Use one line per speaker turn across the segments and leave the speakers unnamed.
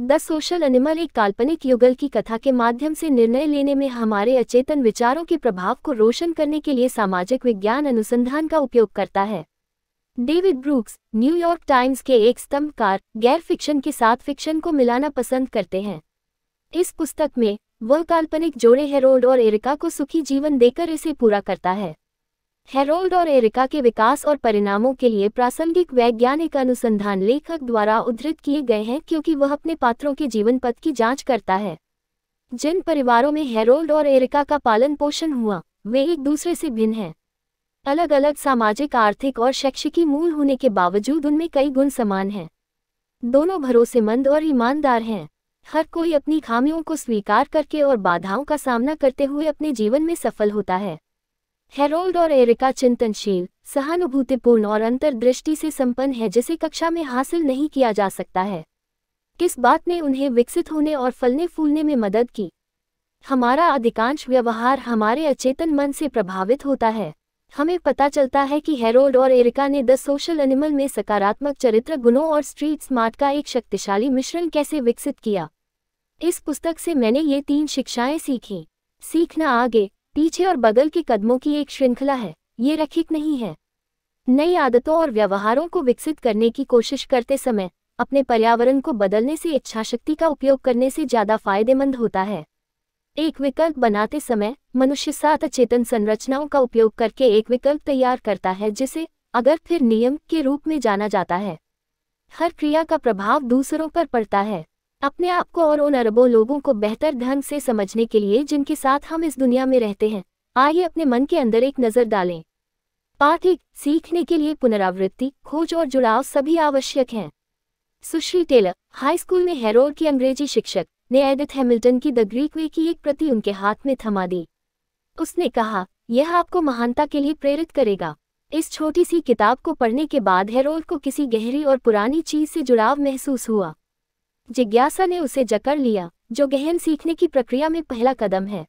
the social animal एक काल्पनिक युगल की कथा के माध्यम से निर्णय लेने में हमारे अचेतन विचारों के प्रभाव को रोशन करने के लिए सामाजिक विज्ञान अनुसंधान का उपयोग करता है डेविड ब्रूक्स न्यूयॉर्क टाइम्स के एक स्तंभकार गैर फिक्शन के साथ फिक्शन को मिलाना पसंद करते हैं इस पुस्तक में वह काल्पनिक जोड़े हेरोल्ड और एरिका को सुखी जीवन देकर इसे पूरा करता है हेरोल्ड और एरिका के विकास और परिणामों के लिए प्रासंगिक वैज्ञानिक अनुसंधान लेखक द्वारा उद्धृत किए गए हैं क्योंकि वह अपने पात्रों के जीवन पथ की जांच करता है जिन परिवारों में हेरोल्ड और एरिका का पालन पोषण हुआ वे एक दूसरे से भिन्न हैं अलग अलग सामाजिक आर्थिक और शैक्षिकी मूल होने के बावजूद उनमें कई गुण समान हैं दोनों भरोसेमंद और ईमानदार हैं हर कोई अपनी खामियों को स्वीकार करके और बाधाओं का सामना करते हुए अपने जीवन में सफल होता है हेरोल्ड और एरिका चिंतनशील सहानुभूतिपूर्ण और अंतर्दृष्टि से संपन्न है जिसे कक्षा में हासिल नहीं किया जा सकता है किस बात ने उन्हें विकसित होने और फलने फूलने में मदद की हमारा अधिकांश व्यवहार हमारे अचेतन मन से प्रभावित होता है हमें पता चलता है कि हेरोल्ड और एरिका ने द सोशल एनिमल में सकारात्मक चरित्र गुणों और स्ट्रीट स्मार्ट का एक शक्तिशाली मिश्रण कैसे विकसित किया इस पुस्तक से मैंने ये तीन शिक्षाएं सीखी सीखना आगे पीछे और बगल के कदमों की एक श्रृंखला है ये रखिक नहीं है नई आदतों और व्यवहारों को विकसित करने की कोशिश करते समय अपने पर्यावरण को बदलने से इच्छाशक्ति का उपयोग करने से ज़्यादा फायदेमंद होता है एक विकल्प बनाते समय मनुष्य सात अचेतन संरचनाओं का उपयोग करके एक विकल्प तैयार करता है जिसे अगर फिर नियम के रूप में जाना जाता है हर क्रिया का प्रभाव दूसरों पर पड़ता है अपने आप को और उन अरबों लोगों को बेहतर ढंग से समझने के लिए जिनके साथ हम इस दुनिया में रहते हैं आइए अपने मन के अंदर एक नज़र डालें पाठ एक सीखने के लिए पुनरावृत्ति खोज और जुड़ाव सभी आवश्यक हैं सुश्री टेलर हाई स्कूल में हेरोड की अंग्रेजी शिक्षक ने एडिथ हैमिल्टन की द ग्रीक वे की एक प्रति उनके हाथ में थमा दी उसने कहा यह आपको महानता के लिए प्रेरित करेगा इस छोटी सी किताब को पढ़ने के बाद हेरोल्ड को किसी गहरी और पुरानी चीज से जुड़ाव महसूस हुआ जिज्ञासा ने उसे जकड़ लिया जो गहन सीखने की प्रक्रिया में पहला कदम है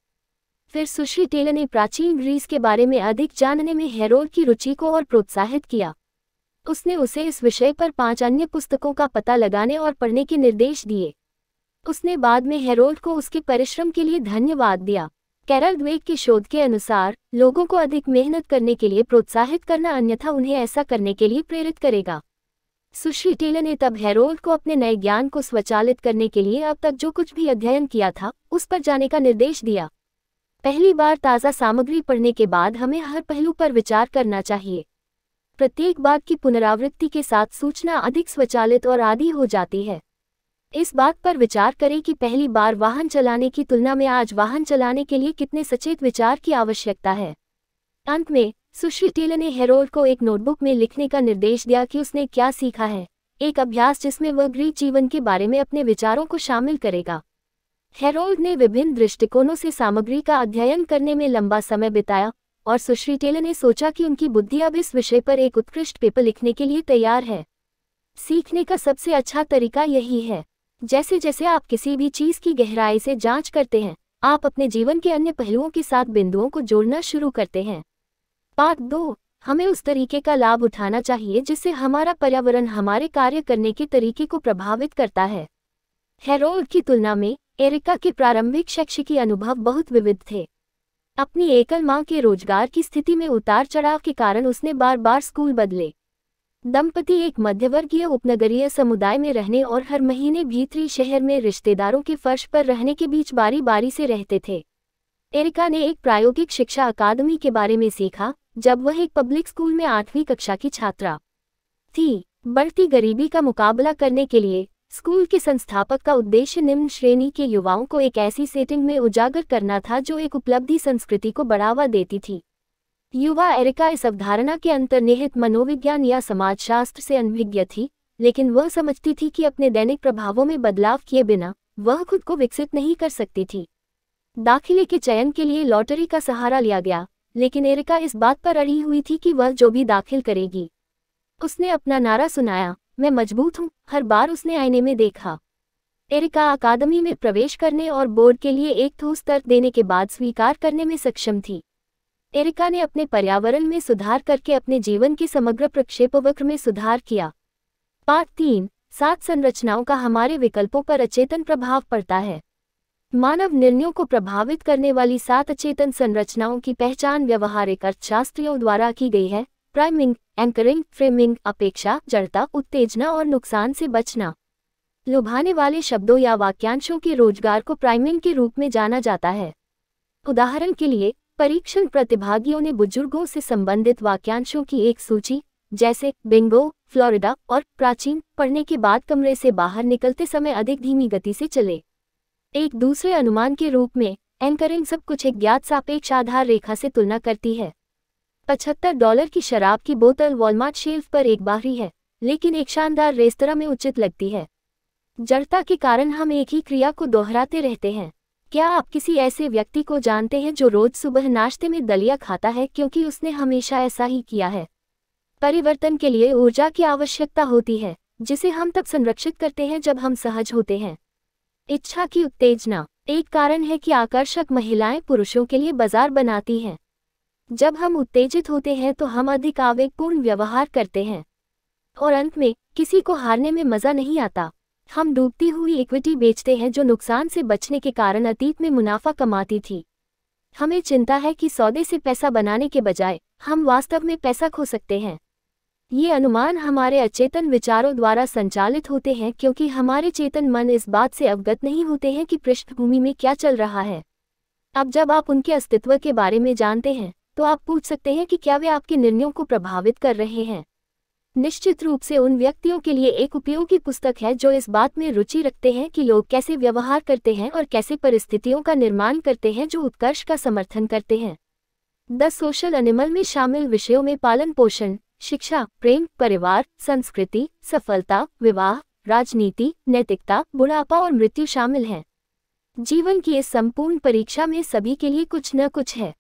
फिर सुश्री टेलर ने प्राचीन ग्रीस के बारे में अधिक जानने में हेरोल की रुचि को और प्रोत्साहित किया उसने उसे इस विषय पर पांच अन्य पुस्तकों का पता लगाने और पढ़ने के निर्देश दिए उसने बाद में हेरोल्ड को उसके परिश्रम के लिए धन्यवाद दिया कैरल द्वेग के शोध के अनुसार लोगों को अधिक मेहनत करने के लिए प्रोत्साहित करना अन्यथा उन्हें ऐसा करने के लिए प्रेरित करेगा सुश्री टेलर ने तब हेरोल्ड को अपने नए ज्ञान को स्वचालित करने के लिए अब तक जो कुछ भी अध्ययन किया था उस पर जाने का निर्देश दिया पहली बार ताज़ा सामग्री पढ़ने के बाद हमें हर पहलू पर विचार करना चाहिए प्रत्येक बात की पुनरावृत्ति के साथ सूचना अधिक स्वचालित और आदि हो जाती है इस बात पर विचार करें कि पहली बार वाहन चलाने की तुलना में आज वाहन चलाने के लिए कितने सचेत विचार की आवश्यकता है अंत में सुश्री टेलर ने हेरोल्ड को एक नोटबुक में लिखने का निर्देश दिया कि उसने क्या सीखा है एक अभ्यास जिसमें वह ग्रीक जीवन के बारे में अपने विचारों को शामिल करेगा हेरोल्ड ने विभिन्न दृष्टिकोणों से सामग्री का अध्ययन करने में लंबा समय बिताया और सुश्री टेलर ने सोचा कि उनकी बुद्धि अब इस विषय पर एक उत्कृष्ट पेपर लिखने के लिए तैयार है सीखने का सबसे अच्छा तरीका यही है जैसे जैसे आप किसी भी चीज़ की गहराई से जांच करते हैं आप अपने जीवन के अन्य पहलुओं के साथ बिंदुओं को जोड़ना शुरू करते हैं पार्ट दो हमें उस तरीके का लाभ उठाना चाहिए जिससे हमारा पर्यावरण हमारे कार्य करने के तरीके को प्रभावित करता है हेरोल्ड की तुलना में एरिका के प्रारंभिक शैक्षिकी अनुभव बहुत विविध थे अपनी एकल माँ के रोजगार की स्थिति में उतार चढ़ाव के कारण उसने बार बार स्कूल बदले दंपति एक मध्यवर्गीय उपनगरीय समुदाय में रहने और हर महीने भीतरी शहर में रिश्तेदारों के फर्श पर रहने के बीच बारी बारी से रहते थे एरिका ने एक प्रायोगिक शिक्षा अकादमी के बारे में सीखा जब वह एक पब्लिक स्कूल में आठवीं कक्षा की छात्रा थी बढ़ती गरीबी का मुकाबला करने के लिए स्कूल के संस्थापक का उद्देश्य निम्न श्रेणी के युवाओं को एक ऐसी सेटिंग में उजागर करना था जो एक उपलब्धि संस्कृति को बढ़ावा देती थी युवा एरिका इस अवधारणा के अंतर्निहित मनोविज्ञान या समाजशास्त्र से अनभिज्ञ थी लेकिन वह समझती थी कि अपने दैनिक प्रभावों में बदलाव किए बिना वह खुद को विकसित नहीं कर सकती थी दाखिले के चयन के लिए लॉटरी का सहारा लिया गया लेकिन एरिका इस बात पर अड़ी हुई थी कि वह जो भी दाखिल करेगी उसने अपना नारा सुनाया मैं मजबूत हूँ हर बार उसने आईने में देखा एरिका अकादमी में प्रवेश करने और बोर्ड के लिए एक ठोस तर्क देने के बाद स्वीकार करने में सक्षम थी एरिका ने अपने पर्यावरण में सुधार करके अपने जीवन के समग्र प्रक्षेपवक्र में सुधार किया पार्ट तीन सात संरचनाओं का हमारे विकल्पों पर अचेतन प्रभाव पड़ता है मानव निर्णयों को प्रभावित करने वाली सात अचेतन संरचनाओं की पहचान व्यवहारिक अर्थशास्त्रियों द्वारा की गई है प्राइमिंग एंकरिंग फ्रेमिंग अपेक्षा जड़ता उत्तेजना और नुकसान से बचना लुभाने वाले शब्दों या वाक्यांशों के रोजगार को प्राइमिंग के रूप में जाना जाता है उदाहरण के लिए परीक्षण प्रतिभागियों ने बुजुर्गों से संबंधित वाक्यांशों की एक सूची जैसे बिंगो फ्लोरिडा और प्राचीन पढ़ने के बाद कमरे से बाहर निकलते समय अधिक धीमी गति से चले एक दूसरे अनुमान के रूप में एंकरिंग सब कुछ एक ज्ञात सापेक्ष आधार रेखा से तुलना करती है पचहत्तर डॉलर की शराब की बोतल वॉलमार्ट शेल्फ पर एक बाहरी है लेकिन एक शानदार रेस्तरा में उचित लगती है जड़ता के कारण हम एक ही क्रिया को दोहराते रहते हैं क्या आप किसी ऐसे व्यक्ति को जानते हैं जो रोज सुबह नाश्ते में दलिया खाता है क्योंकि उसने हमेशा ऐसा ही किया है परिवर्तन के लिए ऊर्जा की आवश्यकता होती है जिसे हम तब संरक्षित करते हैं जब हम सहज होते हैं इच्छा की उत्तेजना एक कारण है कि आकर्षक महिलाएं पुरुषों के लिए बाजार बनाती हैं जब हम उत्तेजित होते हैं तो हम अधिक आवेगपूर्ण व्यवहार करते हैं और अंत में किसी को हारने में मज़ा नहीं आता हम डूबती हुई इक्विटी बेचते हैं जो नुकसान से बचने के कारण अतीत में मुनाफा कमाती थी हमें चिंता है कि सौदे से पैसा बनाने के बजाय हम वास्तव में पैसा खो सकते हैं ये अनुमान हमारे अचेतन विचारों द्वारा संचालित होते हैं क्योंकि हमारे चेतन मन इस बात से अवगत नहीं होते हैं कि पृष्ठभूमि में क्या चल रहा है अब जब आप उनके अस्तित्व के बारे में जानते हैं तो आप पूछ सकते हैं कि क्या वे आपके निर्णयों को प्रभावित कर रहे हैं निश्चित रूप से उन व्यक्तियों के लिए एक उपयोगी पुस्तक है जो इस बात में रुचि रखते हैं कि लोग कैसे व्यवहार करते हैं और कैसे परिस्थितियों का निर्माण करते हैं जो उत्कर्ष का समर्थन करते हैं द सोशल एनिमल में शामिल विषयों में पालन पोषण शिक्षा प्रेम परिवार संस्कृति सफलता विवाह राजनीति नैतिकता बुढ़ापा और मृत्यु शामिल हैं जीवन की इस संपूर्ण परीक्षा में सभी के लिए कुछ न कुछ है